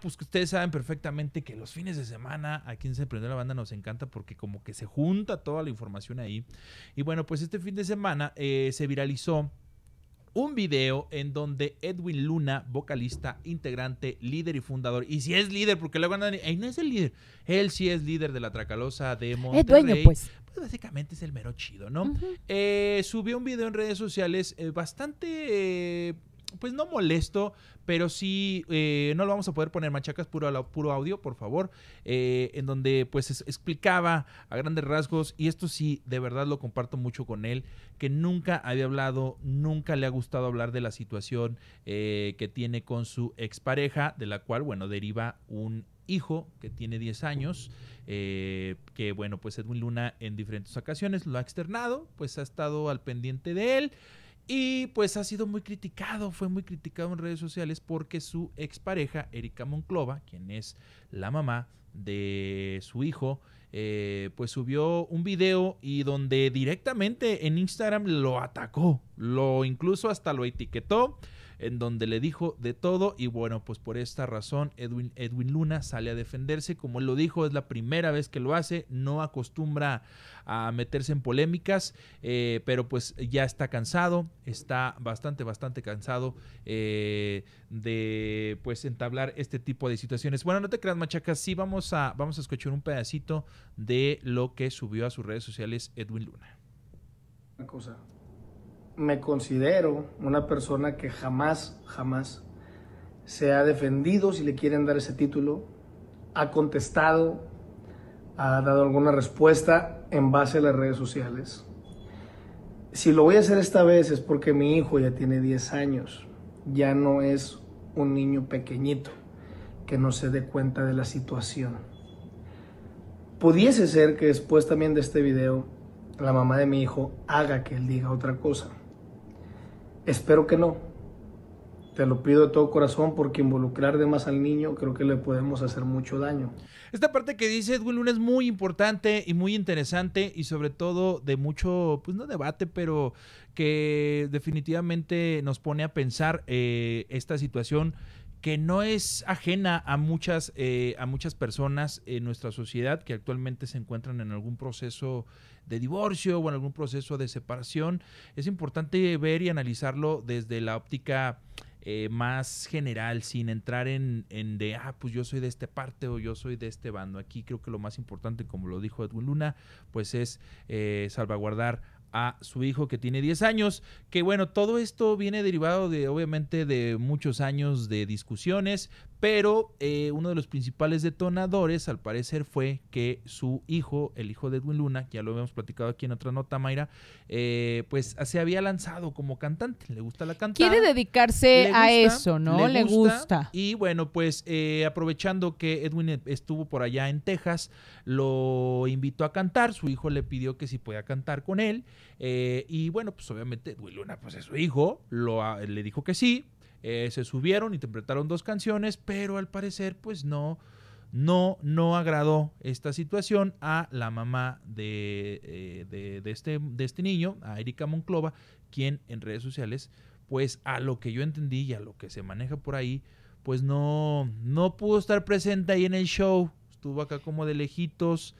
pues que ustedes saben perfectamente que los fines de semana aquí en Se prende la Banda nos encanta porque como que se junta toda la información ahí. Y bueno, pues este fin de semana eh, se viralizó un video en donde Edwin Luna, vocalista, integrante, líder y fundador, y si es líder, porque luego banda, y no es el líder, él sí es líder de la Tracalosa de Monterrey. Es dueño, pues. pues básicamente es el mero chido, ¿no? Eh, subió un video en redes sociales eh, bastante pues no molesto, pero sí, eh, no lo vamos a poder poner machacas puro, puro audio, por favor, eh, en donde pues explicaba a grandes rasgos, y esto sí, de verdad lo comparto mucho con él, que nunca había hablado, nunca le ha gustado hablar de la situación eh, que tiene con su expareja, de la cual, bueno, deriva un hijo que tiene 10 años, que bueno, pues Edwin Luna en diferentes ocasiones lo ha externado, pues ha estado al pendiente de él. Y pues ha sido muy criticado, fue muy criticado en redes sociales porque su expareja, Erika Monclova, quien es la mamá de su hijo, eh, pues subió un video y donde directamente en Instagram lo atacó, lo incluso hasta lo etiquetó en donde le dijo de todo y bueno, pues por esta razón Edwin, Edwin Luna sale a defenderse, como él lo dijo, es la primera vez que lo hace, no acostumbra a meterse en polémicas, eh, pero pues ya está cansado, está bastante, bastante cansado eh, de pues entablar este tipo de situaciones. Bueno, no te creas, machacas, sí vamos a, vamos a escuchar un pedacito de lo que subió a sus redes sociales Edwin Luna. Una cosa, me considero una persona que jamás, jamás se ha defendido, si le quieren dar ese título, ha contestado, ha dado alguna respuesta en base a las redes sociales. Si lo voy a hacer esta vez es porque mi hijo ya tiene 10 años, ya no es un niño pequeñito que no se dé cuenta de la situación. Pudiese ser que después también de este video la mamá de mi hijo haga que él diga otra cosa. Espero que no. Te lo pido de todo corazón porque involucrar de más al niño creo que le podemos hacer mucho daño. Esta parte que dice Edwin Luna es muy importante y muy interesante y sobre todo de mucho, pues no debate, pero que definitivamente nos pone a pensar eh, esta situación que no es ajena a muchas, eh, a muchas personas en nuestra sociedad que actualmente se encuentran en algún proceso de divorcio o en algún proceso de separación. Es importante ver y analizarlo desde la óptica eh, más general, sin entrar en, de, ah, pues yo soy de este parte o yo soy de este bando. Aquí creo que lo más importante, como lo dijo Edwin Luna, pues es eh, salvaguardar a su hijo que tiene 10 años. Que bueno, todo esto viene derivado de obviamente de muchos años de discusiones, pero eh, uno de los principales detonadores al parecer fue que su hijo, el hijo de Edwin Luna, ya lo habíamos platicado aquí en otra nota, Mayra, eh, pues se había lanzado como cantante, le gusta la cantada. Quiere dedicarse a eso, ¿no? Le, gusta. Y bueno, pues eh, aprovechando que Edwin e-, estuvo por allá en Texas, lo invitó a cantar, su hijo le pidió que si podía cantar con él. Eh, y bueno, pues obviamente Dewey Luna, pues es su hijo, le dijo que sí. Eh, se subieron, interpretaron dos canciones, pero al parecer, pues no, no, no agradó esta situación a la mamá eh, de, este, de este niño, a Erika Monclova, quien en redes sociales, pues a lo que yo entendí y a lo que se maneja por ahí, pues no, no pudo estar presente ahí en el show. Estuvo acá como de lejitos.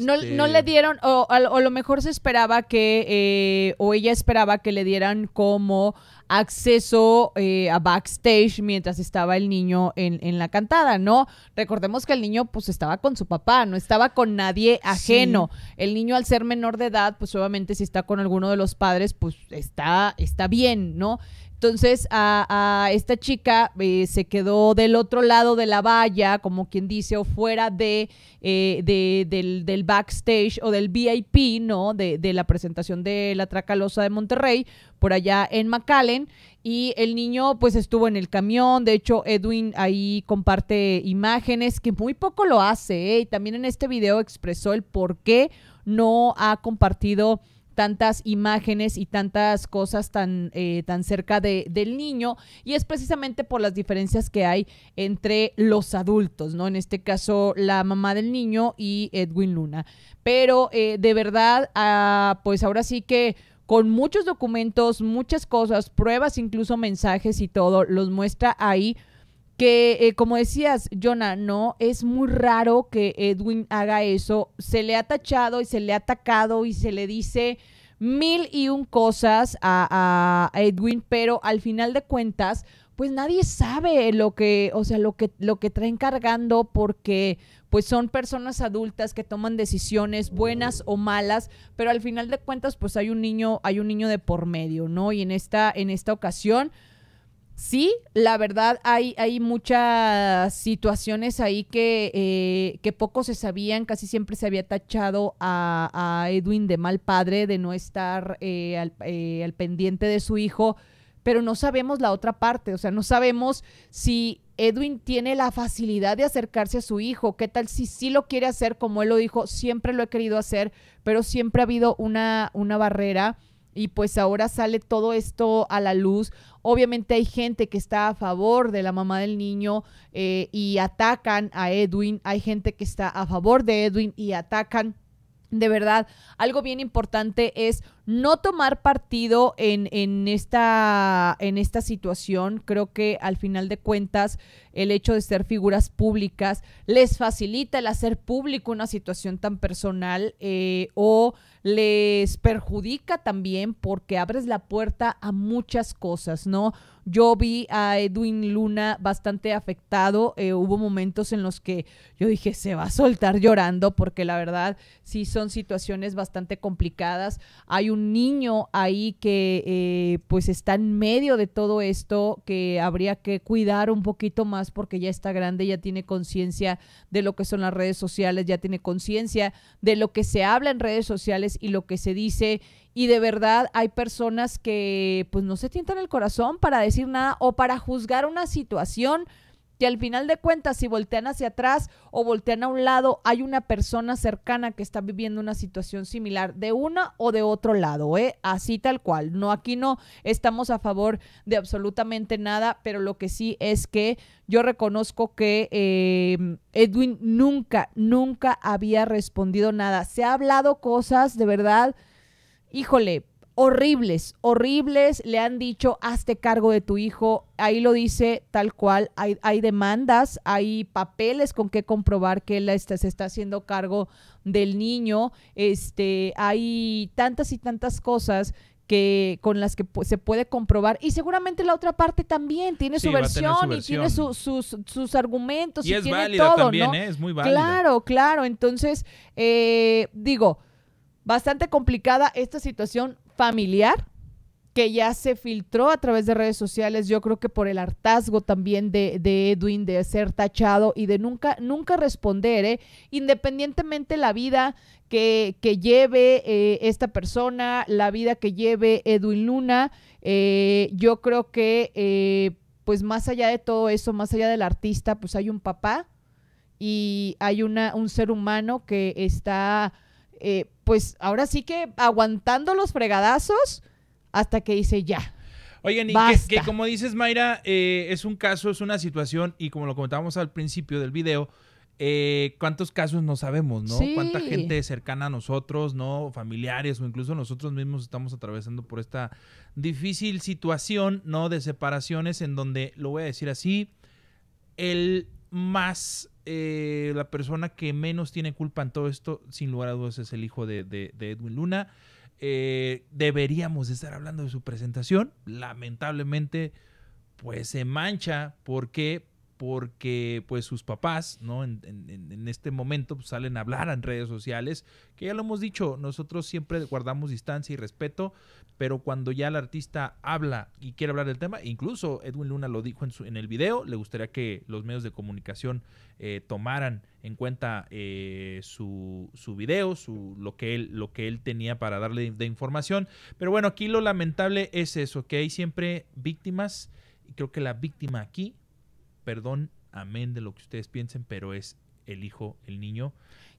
No, no, este, le dieron, o a, lo mejor se esperaba que, eh, o ella esperaba que le dieran como acceso eh, a backstage mientras estaba el niño en, la cantada, ¿no? Recordemos que el niño pues estaba con su papá, no estaba con nadie ajeno. El niño al ser menor de edad, pues obviamente si está con alguno de los padres, pues está, está bien, ¿no? Entonces a, esta chica eh, se quedó del otro lado de la valla, como quien dice, o fuera de, eh, de del, backstage o del VIP, ¿no? De, de la presentación de La Tracalosa de Monterrey, por allá en McAllen. Y el niño pues estuvo en el camión, de hecho Edwin ahí comparte imágenes, que muy poco lo hace, ¿eh? y también en este video expresó el por qué no ha compartido tantas imágenes y tantas cosas tan, eh, tan cerca de, del niño y es precisamente por las diferencias que hay entre los adultos, ¿no? En este caso, la mamá del niño y Edwin Luna. Pero eh, de verdad, ah, pues ahora sí que con muchos documentos, muchas cosas, pruebas, incluso mensajes y todo, los muestra ahí. Que eh, como decías, Jonah, no, es muy raro que Edwin haga eso. Se le ha tachado y se le ha atacado y se le dice mil y un cosas a, Edwin, pero al final de cuentas, pues nadie sabe lo que, o sea, lo que, lo que traen cargando porque pues son personas adultas que toman decisiones buenas o malas, pero al final de cuentas pues hay un niño, hay un niño de por medio, ¿no? Y en esta en esta ocasión Sí, la verdad hay, hay muchas situaciones ahí que, eh, que poco se sabían, casi siempre se había tachado a, Edwin de mal padre, de no estar eh, al, eh, al pendiente de su hijo, pero no sabemos la otra parte, o sea, no sabemos si Edwin tiene la facilidad de acercarse a su hijo, qué tal si sí lo quiere hacer, como él lo dijo, siempre lo he querido hacer, pero siempre ha habido una, una barrera y pues ahora sale todo esto a la luz. Obviamente hay gente que está a favor de la mamá del niño eh, y atacan a Edwin, hay gente que está a favor de Edwin y atacan. De verdad, algo bien importante es no tomar partido en, esta, en esta situación. Creo que al final de cuentas el hecho de ser figuras públicas les facilita el hacer público una situación tan personal eh, o les perjudica también porque abres la puerta a muchas cosas, ¿no? Yo vi a Edwin Luna bastante afectado, eh, hubo momentos en los que yo dije, se va a soltar llorando porque la verdad sí son situaciones bastante complicadas. Hay un niño ahí que eh, pues está en medio de todo esto, que habría que cuidar un poquito más porque ya está grande, ya tiene conciencia de lo que son las redes sociales, ya tiene conciencia de lo que se habla en redes sociales y lo que se dice. Y de verdad hay personas que pues no se tientan el corazón para decir nada o para juzgar una situación que al final de cuentas, si voltean hacia atrás o voltean a un lado, hay una persona cercana que está viviendo una situación similar de una o de otro lado, ¿eh? Así tal cual. No, aquí no estamos a favor de absolutamente nada, pero lo que sí es que yo reconozco que em, Edwin nunca, nunca había respondido nada. Se ha hablado cosas, de verdad, híjole, horribles, horribles, le han dicho, hazte cargo de tu hijo, ahí lo dice tal cual, hay, demandas, hay papeles con que comprobar que él está, se está haciendo cargo del niño, este, hay tantas y tantas cosas que con las que se puede comprobar y seguramente la otra parte también tiene su, versión y tiene sus, argumentos y, es tiene todo, también, ¿eh? es muy Claro, claro. Entonces eh, digo bastante complicada esta situación familiar que ya se filtró a través de redes sociales, yo creo que por el hartazgo también de, Edwin de ser tachado y de nunca, nunca responder, ¿eh? independientemente la vida que, lleve eh, esta persona, la vida que lleve Edwin Luna, eh, yo creo que pues más allá de todo eso, más allá del artista, pues hay un papá y hay una, un ser humano que está eh, pues ahora sí que aguantando los fregadazos hasta que dice ya. Oigan, y que, como dices, Mayra, eh, es un caso, es una situación, y como lo comentábamos al principio del video, eh, cuántos casos no sabemos, ¿no? Cuánta gente cercana a nosotros, ¿no? Familiares o incluso nosotros mismos estamos atravesando por esta difícil situación, ¿no? De separaciones en donde, lo voy a decir así, el más eh, la persona que menos tiene culpa en todo esto, sin lugar a dudas, es el hijo de, Edwin Luna. Eh, deberíamos estar hablando de su presentación. Lamentablemente, pues se mancha. porque porque pues sus papás, ¿no? En, este momento pues, salen a hablar en redes sociales, que ya lo hemos dicho, nosotros siempre guardamos distancia y respeto, pero cuando ya el artista habla y quiere hablar del tema, incluso Edwin Luna lo dijo en, su, en el video, le gustaría que los medios de comunicación eh, tomaran en cuenta eh, su, su, video, su, lo, que él, lo que él tenía para darle de información. Pero bueno, aquí lo lamentable es eso, que hay siempre víctimas, y creo que la víctima aquí perdón, amén de lo que ustedes piensen, pero es el hijo, el niño.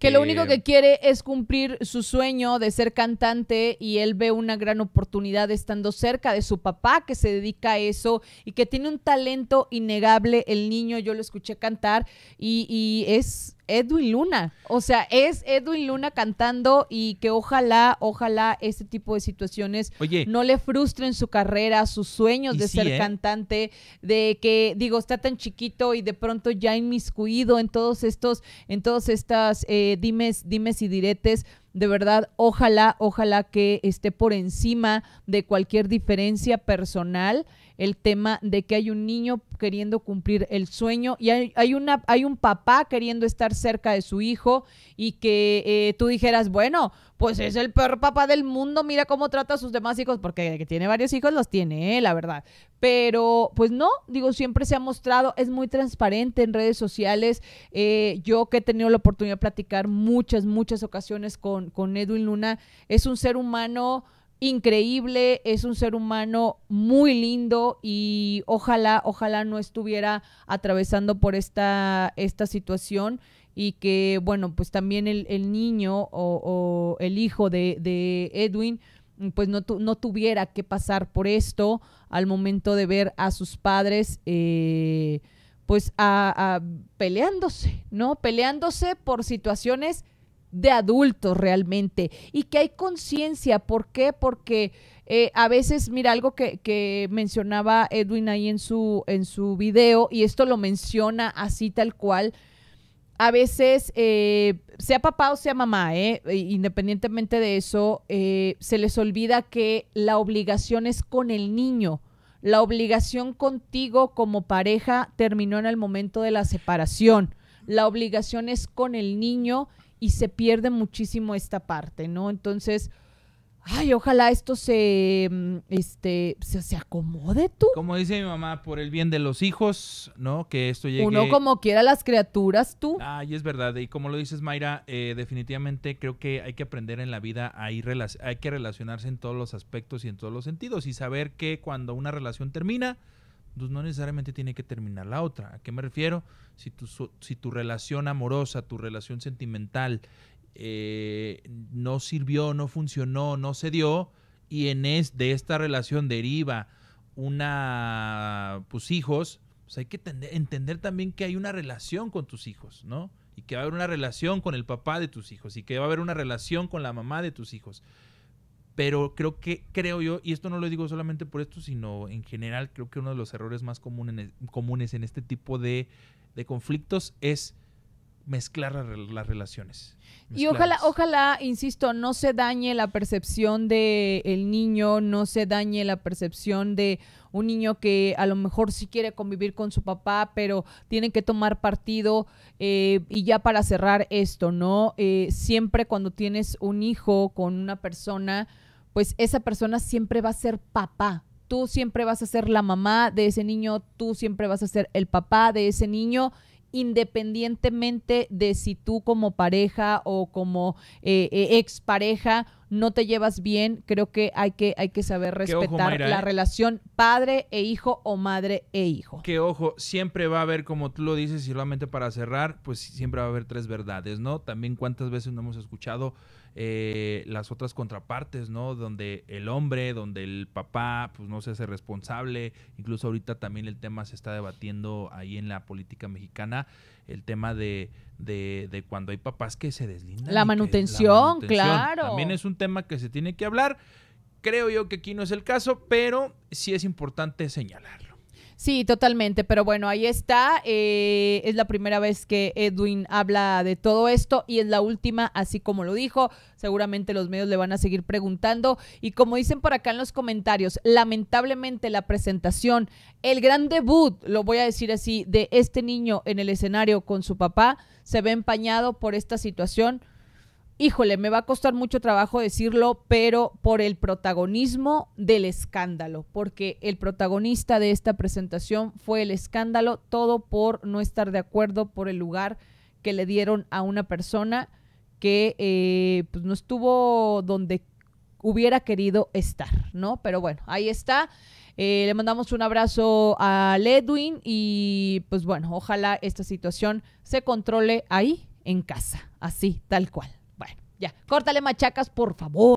Que lo eh, único que quiere es cumplir su sueño de ser cantante y él ve una gran oportunidad estando cerca de su papá que se dedica a eso y que tiene un talento innegable el niño, yo lo escuché cantar y, y es Edwin Luna. O sea, es Edwin Luna cantando y que ojalá, ojalá este tipo de situaciones no le frustren su carrera, sus sueños de ser ¿eh? cantante, de que, digo, está tan chiquito y de pronto ya inmiscuido en todos estos, en todas estas eh, dimes, dimes y diretes de verdad, ojalá, ojalá que esté por encima de cualquier diferencia personal el tema de que hay un niño queriendo cumplir el sueño y hay, una, hay un papá queriendo estar cerca de su hijo y que eh, tú dijeras, bueno, pues es el peor papá del mundo, mira cómo trata a sus demás hijos, porque que tiene varios hijos los tiene, eh, la verdad. Pero pues no, digo, siempre se ha mostrado, es muy transparente en redes sociales. Eh, yo que he tenido la oportunidad de platicar muchas, muchas ocasiones con, con Edwin Luna, es un ser humano increíble, es un ser humano muy lindo y ojalá, ojalá no estuviera atravesando por esta, esta situación y que, bueno, pues también el, niño o, el hijo de, Edwin pues no, no, tuviera que pasar por esto al momento de ver a sus padres eh, pues a, peleándose, ¿no? Peleándose por situaciones de adultos realmente y que hay conciencia. ¿Por qué? Porque eh, a veces, mira, algo que, mencionaba Edwin ahí en su, en su video, y esto lo menciona así tal cual, a veces, eh, sea papá o sea mamá, eh, e, independientemente de eso, se les olvida que la obligación es con el niño. La obligación contigo como pareja terminó en el momento de la separación. La obligación es con el niño y se pierde muchísimo esta parte, ¿no? Entonces, ay, ojalá esto se, mm, este, se, acomode tú. Como dice mi mamá, por el bien de los hijos, ¿no? Que esto llegue... Uno como quiera las criaturas, tú. Ay, es verdad. Y como lo dices, Mayra, eh, definitivamente creo que hay que aprender en la vida, a hay que relacionarse en todos los aspectos y en todos los sentidos y saber que cuando una relación termina entonces no necesariamente tiene que terminar la otra. ¿A qué me refiero? Si tu, si tu relación amorosa, tu relación sentimental eh, no sirvió, no funcionó, no se dio, y en es, de esta relación deriva una, pues hijos, pues hay que entender también que hay una relación con tus hijos, ¿no? Y que va a haber una relación con el papá de tus hijos, y que va a haber una relación con la mamá de tus hijos pero creo que, creo yo, y esto no lo digo solamente por esto, sino en general, creo que uno de los errores más comunes, e, comunes en este tipo de, conflictos es mezclar las relaciones. Y ojalá, ojalá, insisto, no se dañe la percepción de el niño, no se dañe la percepción de un niño que a lo mejor sí quiere convivir con su papá, pero tiene que tomar partido. Eh, y ya para cerrar esto, ¿no? Eh, siempre cuando tienes un hijo con una persona pues esa persona siempre va a ser papá. Tú siempre vas a ser la mamá de ese niño, tú siempre vas a ser el papá de ese niño, independientemente de si tú como pareja o como eh, eh expareja no te llevas bien, creo que hay que, hay que saber respetar la ¿eh? relación padre e hijo o madre e hijo. Que ojo, siempre va a haber, como tú lo dices, y solamente para cerrar, pues siempre va a haber tres verdades, ¿no? También cuántas veces no hemos escuchado eh, las otras contrapartes, ¿no? Donde el hombre, donde el papá, pues no se hace responsable. Incluso ahorita también el tema se está debatiendo ahí en la política mexicana el tema de, de, cuando hay papás que se deslindan. La manutención, la manutención, claro. También es un tema que se tiene que hablar. Creo yo que aquí no es el caso, pero sí es importante señalarlo. Sí, totalmente, pero bueno, ahí está. Eh, es la primera vez que Edwin habla de todo esto y es la última, así como lo dijo. Seguramente los medios le van a seguir preguntando. Y como dicen por acá en los comentarios, lamentablemente la presentación, el gran debut, lo voy a decir así, de este niño en el escenario con su papá, se ve empañado por esta situación híjole, me va a costar mucho trabajo decirlo, pero por el protagonismo del escándalo, porque el protagonista de esta presentación fue el escándalo, todo por no estar de acuerdo por el lugar que le dieron a una persona que eh, pues no estuvo donde hubiera querido estar, ¿no? Pero bueno, ahí está. Eh, le mandamos un abrazo a Edwin y pues bueno, ojalá esta situación se controle ahí en casa, así, tal cual. Ya, córtale machacas, por favor.